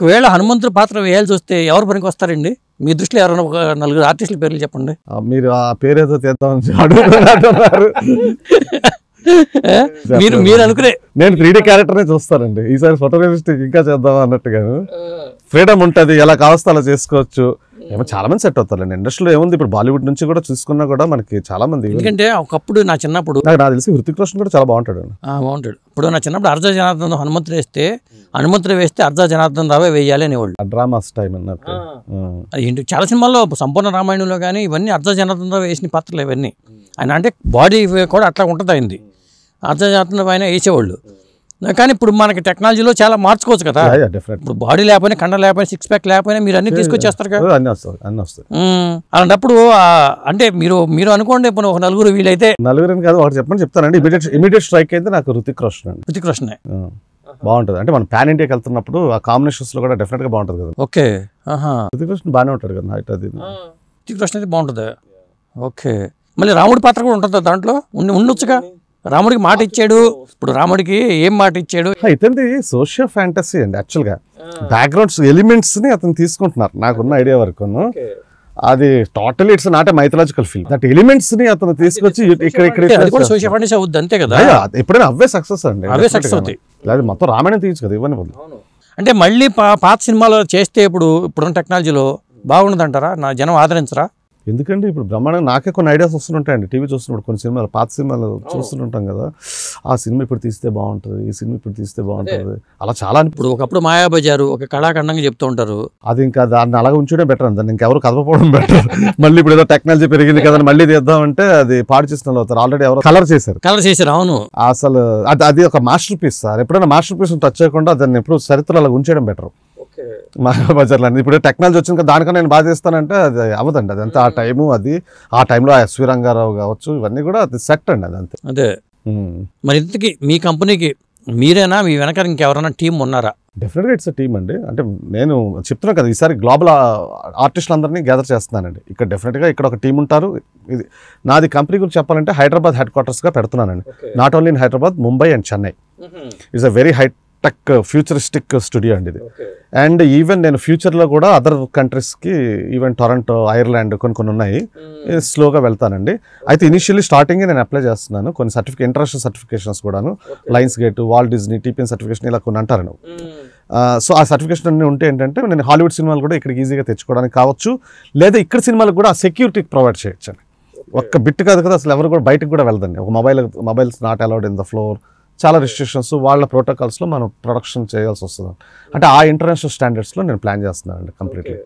ఒకవేళ హనుమంతుడు పాత్ర వేయాల్సి వస్తే ఎవరు పనికి వస్తారండి మీ దృష్టిలో ఎవరైనా ఒక నలుగురు ఆర్టిస్టుల పేర్లు చెప్పండి మీరు ఆ పేరేదో చేద్దామని మీరు మీరు అనుకునే నేను త్రీడీ క్యారెక్టర్నే చూస్తానండి ఈసారి ఫోటోరియలిస్టిక్ ఇంకా చేద్దాం అన్నట్టుగా ఫ్రీడమ్ ఉంటుంది ఎలా కావస్తా చేసుకోవచ్చు ఏమో చాలా మంది సెట్ అవుతారు ఇండస్ట్రీలో ఏముంది ఇప్పుడు బాలీవుడ్ నుంచి కూడా చూసుకున్నా కూడా మనకి చాలా మంది ఎందుకంటే ఒకప్పుడు నా చిన్నప్పుడు నాకు నాకు తెలిసి హృతిక్ రోషన్ కూడా చాలా బాగుంటాడు బాగుంటాడు ఇప్పుడు నా చిన్నప్పుడు అర్ధ జనార్దన్ హనుమంతుడు వేస్తే హనుమంతుడు వేస్తే అర్ధ జనార్దన్ రావే వేయాలి అనేవాడు డ్రామాస్ టైం అన్నట్టు ఏంటి చాలా సినిమాల్లో సంపూర్ణ రామాయణంలో కానీ ఇవన్నీ అర్ధ జనార్దన్ రావు వేసిన పాత్రలు ఇవన్నీ ఆయన అంటే బాడీ కూడా అట్లా ఉంటుంది అయింది అర్ధ జనార్దన్ ఆయన వేసేవాళ్ళు కానీ ఇప్పుడు మనకి టెక్నాలజీలో చాలా మార్చుకోవచ్చు కదా ఇప్పుడు బాడీ లేకపోయినా కండ లేకపోయినా సిక్స్ ప్యాక్ లేకపోయినా మీరు అన్ని తీసుకొచ్చేస్తారు కదా oh, అలాంటప్పుడు అంటే మీరు మీరు అనుకోండి ఇప్పుడు ఒక నలుగురు వీలైతే నలుగురు కాదు ఒకటి చెప్పండి చెప్తానండి ఇమీడియట్ ఇమీడియట్ స్ట్రైక్ అయితే నాకు రుతిక్ రోషన్ రుతిక్ రోషన్ బాగుంటుంది అంటే మనం ప్యాన్ ఇండియాకి వెళ్తున్నప్పుడు ఆ కాంబినేషన్స్ లో కూడా డెఫినెట్ గా బాగుంటుంది కదా ఓకే రుతిక్ రోషన్ బాగానే ఉంటాడు కదా హైట్ అది రుతిక్ రోషన్ అయితే బాగుంటుంది ఓకే మళ్ళీ రాముడి పాత్ర కూడా ఉంటుంది దాంట్లో ఉండొచ్చుగా రాముడికి మాట ఇచ్చాడు ఇప్పుడు రాముడికి ఏం మాట ఇచ్చాడు ఇతనిది సోషియో ఫ్యాంటసీ అండి యాక్చువల్గా బ్యాక్గ్రౌండ్స్ ఎలిమెంట్స్ ని అతను తీసుకుంటున్నారు నాకున్న ఐడియా వరకు అది total it's not a mythological feel that elements ని అతను తీసుకొచ్చి ఇక్కడ ఇక్కడ సోషియల్ ఫ్యాంటసీ అవుద్ది అంతే కదా ఎప్పుడైనా అవే సక్సెస్ అండి అవే సక్సెస్ అవుతాయి లేదా మొత్తం రామాయణం తీయచ్చు కదా ఇవన్నీ అంటే మళ్ళీ పాత సినిమాలో చేస్తే ఇప్పుడు ఇప్పుడున్న టెక్నాలజీలో అంటారా నా జనం ఆదరించరా ఎందుకంటే ఇప్పుడు బ్రహ్మాండంగా నాకే కొన్ని ఐడియాస్ వస్తుంటాయండి టీవీ చూస్తున్నప్పుడు కొన్ని సినిమాలు పాత సినిమాలు చూస్తుంటాం కదా ఆ సినిమా ఇప్పుడు తీస్తే బాగుంటుంది ఈ సినిమా ఇప్పుడు తీస్తే బాగుంటుంది అలా చాలా ఇప్పుడు ఒకప్పుడు మాయాబజారు ఒక కళాఖండంగా చెప్తూ ఉంటారు అది ఇంకా దాన్ని అలాగే ఉంచడం బెటర్ అంత దాన్ని ఇంకెవరు కదపపోవడం బెటర్ మళ్ళీ ఇప్పుడు ఏదో టెక్నాలజీ పెరిగింది కదా మళ్ళీ తీద్దామంటే అది పాడు చేసిన అవుతారు ఆల్రెడీ ఎవరు కలర్ చేశారు కలర్ చేశారు అవును అసలు అది అది ఒక మాస్టర్ పీస్ సార్ ఎప్పుడైనా మాస్టర్ పీస్ టచ్ చేయకుండా దాన్ని ఎప్పుడు చరిత్రలో అలా ఉంచడం బెటర్ మహా బజార్లో అండి ఇప్పుడు టెక్నాలజీ వచ్చింది కదా దానికన్నా నేను బాగా చేస్తానంటే అది అవ్వదండి అదంతా ఆ టైము అది ఆ టైంలో ఎస్వి రంగారావు కావచ్చు ఇవన్నీ కూడా అది సెట్ అండి అంతే అదే మరి ఇంతకి మీ కంపెనీకి మీరేనా మీ వెనక ఇంకెవరైనా టీం ఉన్నారా డెఫినెట్గా ఇట్స్ టీమ్ అండి అంటే నేను చెప్తున్నాను కదా ఈసారి గ్లోబల్ అందరినీ గ్యాదర్ చేస్తున్నానండి ఇక్కడ డెఫినెట్గా ఇక్కడ ఒక టీం ఉంటారు ఇది నాది కంపెనీ గురించి చెప్పాలంటే హైదరాబాద్ హెడ్ క్వార్టర్స్గా పెడుతున్నానండి not only in Hyderabad Mumbai and Chennai is a very high tech futuristic studio అండి ఇది అండ్ ఈవెన్ నేను ఫ్యూచర్లో కూడా అదర్ కంట్రీస్కి ఈవెన్ టొరంటో ఐర్లాండ్ కొన్ని కొన్ని ఉన్నాయి స్లోగా వెళ్తానండి అయితే ఇనిషియల్లీ స్టార్టింగ్ నేను అప్లై చేస్తున్నాను కొన్ని సర్టిఫికేట్ ఇంటర్నేషనల్ సర్టిఫికేషన్స్ కూడాను Lionsgate Walt Disney TPN certification ఇలా కొన్ని అంటారు సో ఆ సర్టిఫికేషన్ అన్నీ ఉంటే ఏంటంటే నేను హాలీవుడ్ సినిమాలు కూడా ఇక్కడికి ఈజీగా తెచ్చుకోవడానికి కావచ్చు లేదా ఇక్కడ సినిమాలకు కూడా ఆ సెక్యూరిటీ ప్రొవైడ్ చేయొచ్చు ఒక్క బిట్ కాదు కదా అసలు ఎవరు కూడా బయటకు కూడా వెళ్దండి ఒక mobile mobiles not allowed in the floor చాలా రిస్ట్రిక్షన్స్ వాళ్ళ ప్రోటోకాల్స్లో మనం ప్రొడక్షన్ చేయాల్సి వస్తుంది అంటే ఆ ఇంటర్నేషనల్ స్టాండర్డ్స్లో నేను ప్లాన్ చేస్తున్నానండి కంప్లీట్లీ